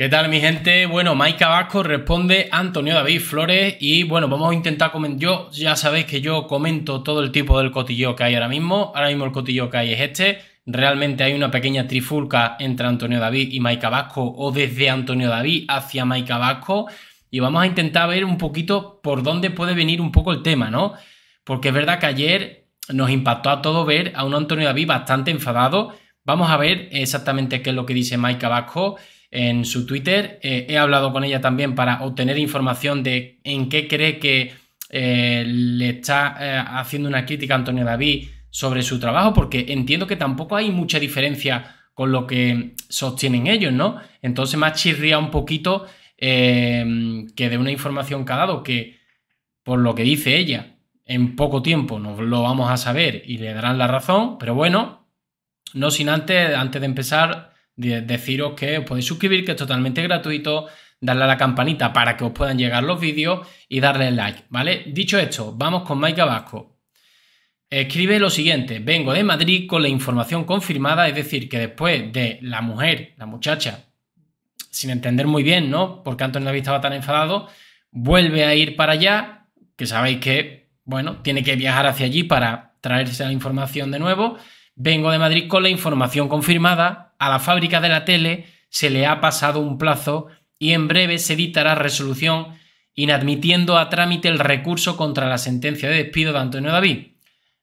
¿Qué tal mi gente? Bueno, Mike Abasco responde Antonio David Flores y bueno, vamos a intentar comentar, yo ya sabéis que yo comento todo el tipo del cotillo que hay ahora mismo, ahora mismo el cotillo que hay es este, realmente hay una pequeña trifulca entre Antonio David y Mike Vasco o desde Antonio David hacia Mike Abasco y vamos a intentar ver un poquito por dónde puede venir un poco el tema, ¿no? Porque es verdad que ayer nos impactó a todo ver a un Antonio David bastante enfadado, vamos a ver exactamente qué es lo que dice Mike Abasco en su Twitter. Eh, he hablado con ella también para obtener información de en qué cree que eh, le está eh, haciendo una crítica a Antonio David sobre su trabajo, porque entiendo que tampoco hay mucha diferencia con lo que sostienen ellos, ¿no? Entonces me ha chirría un poquito em, que de una información que ha dado que, por lo que dice ella, en poco tiempo nos lo vamos a saber y le darán la razón, pero bueno, no sin antes, antes de empezar, de deciros que os podéis suscribir, que es totalmente gratuito, darle a la campanita para que os puedan llegar los vídeos y darle like, ¿vale? Dicho esto, vamos con Mike Abasco... Escribe lo siguiente, vengo de Madrid con la información confirmada, es decir, que después de la mujer, la muchacha, sin entender muy bien, ¿no? Porque Antonio había estaba tan enfadado, vuelve a ir para allá, que sabéis que, bueno, tiene que viajar hacia allí para traerse la información de nuevo. Vengo de Madrid con la información confirmada, a la fábrica de la tele se le ha pasado un plazo y en breve se dictará resolución inadmitiendo a trámite el recurso contra la sentencia de despido de Antonio David.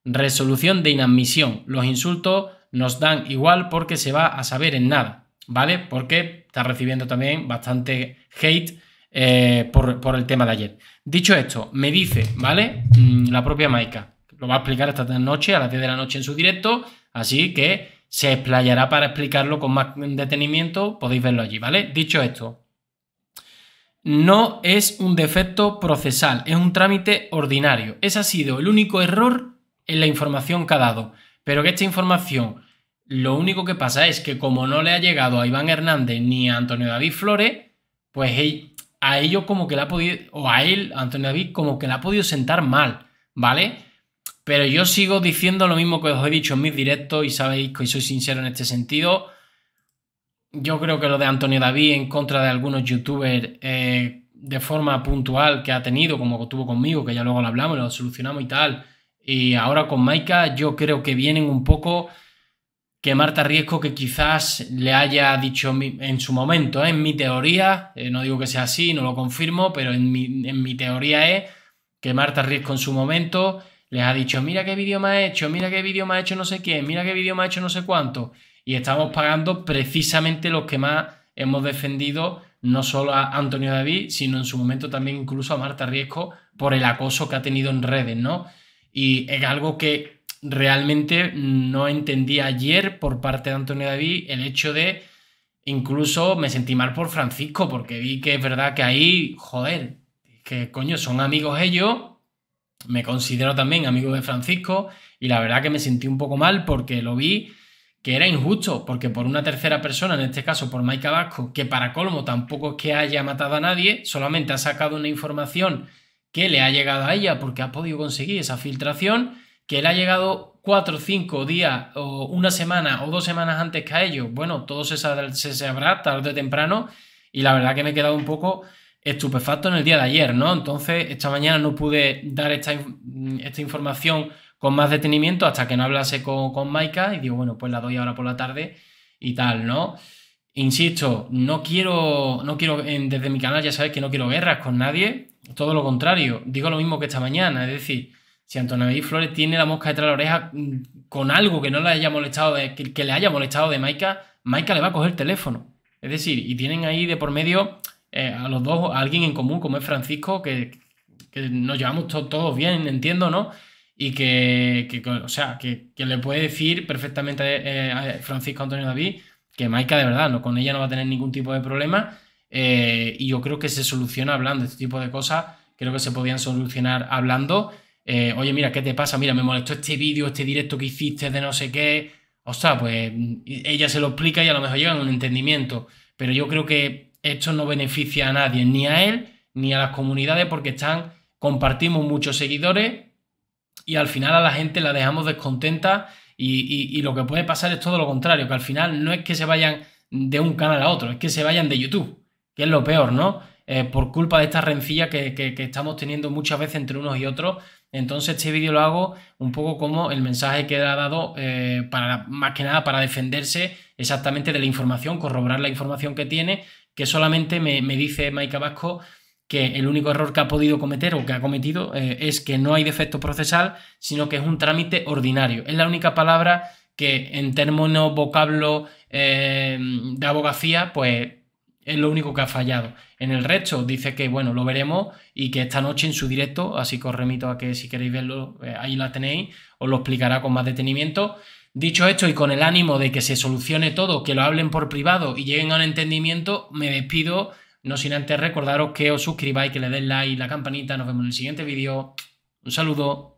Resolución de inadmisión. Los insultos nos dan igual porque se va a saber en nada, ¿vale? Porque está recibiendo también bastante hate eh, por, el tema de ayer. Dicho esto, me dice, ¿vale? Mm, la propia Maica Lo va a explicar esta noche, a las 10 de la noche en su directo. Así que se explayará para explicarlo con más detenimiento, podéis verlo allí, ¿vale? Dicho esto, no es un defecto procesal, es un trámite ordinario. Ese ha sido el único error en la información que ha dado. Pero que esta información, lo único que pasa es que como no le ha llegado a Iván Hernández ni a Antonio David Flores, pues a ellos como que la ha podido, o a él, Antonio David, como que la ha podido sentar mal, ¿vale? Pero yo sigo diciendo lo mismo que os he dicho en mis directos y sabéis que soy sincero en este sentido. Yo creo que lo de Antonio David en contra de algunos youtubers eh, de forma puntual que ha tenido, como tuvo conmigo, que ya luego lo hablamos, lo solucionamos y tal, y ahora con Maika, yo creo que vienen un poco que Marta Riesco, que quizás le haya dicho en su momento, eh, en mi teoría, eh, no digo que sea así, no lo confirmo, pero en mi, en mi teoría es que Marta Riesco en su momento les ha dicho, mira qué vídeo me ha hecho, mira qué vídeo me ha hecho no sé quién, mira qué vídeo me ha hecho no sé cuánto. Y estamos pagando precisamente los que más hemos defendido, no solo a Antonio David, sino en su momento también incluso a Marta Riesco por el acoso que ha tenido en redes, ¿no? Y es algo que realmente no entendí ayer por parte de Antonio David, el hecho de, incluso me sentí mal por Francisco, porque vi que es verdad que ahí, joder, que coño, son amigos ellos me considero también amigo de Francisco y la verdad que me sentí un poco mal porque lo vi que era injusto, porque por una tercera persona, en este caso por Mike Vasco, que para colmo tampoco es que haya matado a nadie, solamente ha sacado una información que le ha llegado a ella porque ha podido conseguir esa filtración, que le ha llegado cuatro, cinco días o una semana o dos semanas antes que a ellos. Bueno, todo se sabrá tarde o temprano y la verdad que me he quedado un poco estupefacto en el día de ayer, ¿no? Entonces, esta mañana no pude dar esta, esta información con más detenimiento hasta que no hablase con, con Maika y digo, bueno, pues la doy ahora por la tarde y tal, ¿no? Insisto, no quiero, no quiero, desde mi canal ya sabéis que no quiero guerras con nadie, todo lo contrario, digo lo mismo que esta mañana, es decir, si Antonio Flores tiene la mosca detrás de la oreja mm, con algo que no le haya molestado, de, que, le haya molestado de Maika, Maika le va a coger el teléfono. Es decir, y tienen ahí de por medio eh, a los dos, a alguien en común como es Francisco, que, nos llevamos todos bien, entiendo, ¿no? Y que, o sea, que, le puede decir perfectamente eh, a Francisco Antonio David que Maika de verdad, ¿no? con ella no va a tener ningún tipo de problema. Eh, y yo creo que se soluciona hablando este tipo de cosas. Creo que se podían solucionar hablando. Oye, mira, ¿qué te pasa? Mira, me molestó este vídeo, este directo que hiciste de no sé qué. o sea, pues ella se lo explica y a lo mejor llegan a un entendimiento. Pero yo creo que esto no beneficia a nadie, ni a él, ni a las comunidades, porque están, compartimos muchos seguidores y al final a la gente la dejamos descontenta y, lo que puede pasar es todo lo contrario, que al final no es que se vayan de un canal a otro, es que se vayan de YouTube, que es lo peor, ¿no? Eh, por culpa de esta rencilla que, estamos teniendo muchas veces entre unos y otros. Entonces este vídeo lo hago un poco como el mensaje que ha dado, eh, para, más que nada para defenderse exactamente de la información, corroborar la información que tiene que solamente me, dice Mike Vasco que el único error que ha podido cometer o que ha cometido eh, es que no hay defecto procesal, sino que es un trámite ordinario. Es la única palabra que en términos vocablo eh, de abogacía, pues es lo único que ha fallado. En el resto dice que, bueno, lo veremos y que esta noche en su directo, así que os remito a que si queréis verlo, eh, ahí la tenéis, os lo explicará con más detenimiento. Dicho esto y con el ánimo de que se solucione todo, que lo hablen por privado y lleguen a un entendimiento, me despido, no sin antes recordaros que os suscribáis, que le den like, la campanita, nos vemos en el siguiente vídeo. Un saludo.